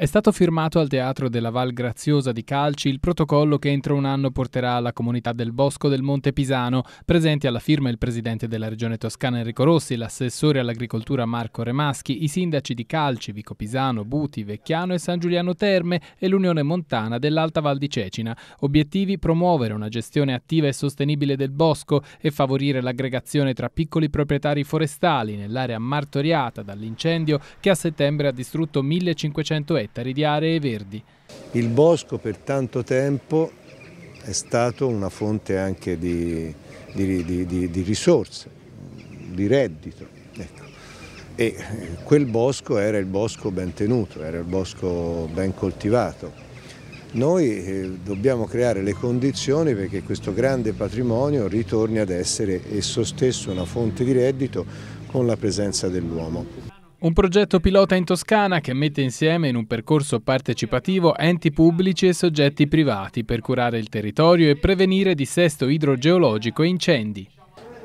È stato firmato al Teatro della Val Graziosa di Calci il protocollo che entro un anno porterà alla comunità del Bosco del Monte Pisano, presenti alla firma il presidente della Regione Toscana Enrico Rossi, l'assessore all'agricoltura Marco Remaschi, i sindaci di Calci, Vico Pisano, Buti, Vecchiano e San Giuliano Terme e l'Unione Montana dell'Alta Val di Cecina. Obiettivi promuovere una gestione attiva e sostenibile del bosco e favorire l'aggregazione tra piccoli proprietari forestali nell'area martoriata dall'incendio che a settembre ha distrutto 1500 ettari ettari di aree verdi. Il bosco per tanto tempo è stato una fonte anche di, di, di, di risorse, di reddito. Ecco. E quel bosco era il bosco ben tenuto, era il bosco ben coltivato. Noi eh, dobbiamo creare le condizioni perché questo grande patrimonio ritorni ad essere esso stesso una fonte di reddito con la presenza dell'uomo. Un progetto pilota in Toscana che mette insieme in un percorso partecipativo enti pubblici e soggetti privati per curare il territorio e prevenire dissesto idrogeologico e incendi.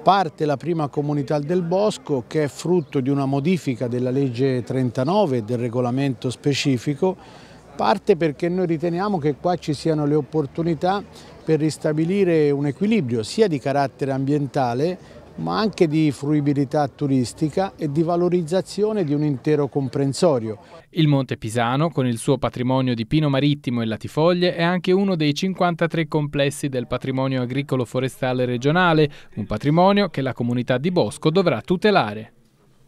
Parte la prima comunità del bosco che è frutto di una modifica della legge 39 e del regolamento specifico, parte perché noi riteniamo che qua ci siano le opportunità per ristabilire un equilibrio sia di carattere ambientale ma anche di fruibilità turistica e di valorizzazione di un intero comprensorio. Il Monte Pisano, con il suo patrimonio di pino marittimo e latifoglie, è anche uno dei 53 complessi del patrimonio agricolo forestale regionale, un patrimonio che la comunità di Bosco dovrà tutelare.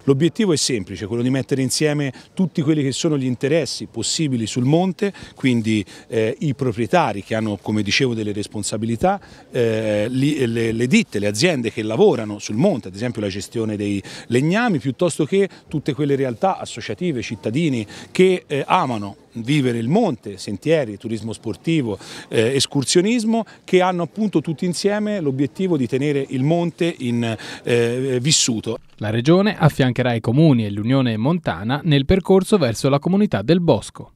L'obiettivo è semplice, quello di mettere insieme tutti quelli che sono gli interessi possibili sul monte, quindi eh, i proprietari che hanno, come dicevo, delle responsabilità, eh, li, le, le, ditte, le aziende che lavorano sul monte, ad esempio la gestione dei legnami, piuttosto che tutte quelle realtà associative, cittadini che eh, amano vivere il monte, sentieri, turismo sportivo, eh, escursionismo, che hanno appunto tutti insieme l'obiettivo di tenere il monte in, eh, vissuto. La Regione affiancherà i comuni e l'Unione Montana nel percorso verso la comunità del bosco.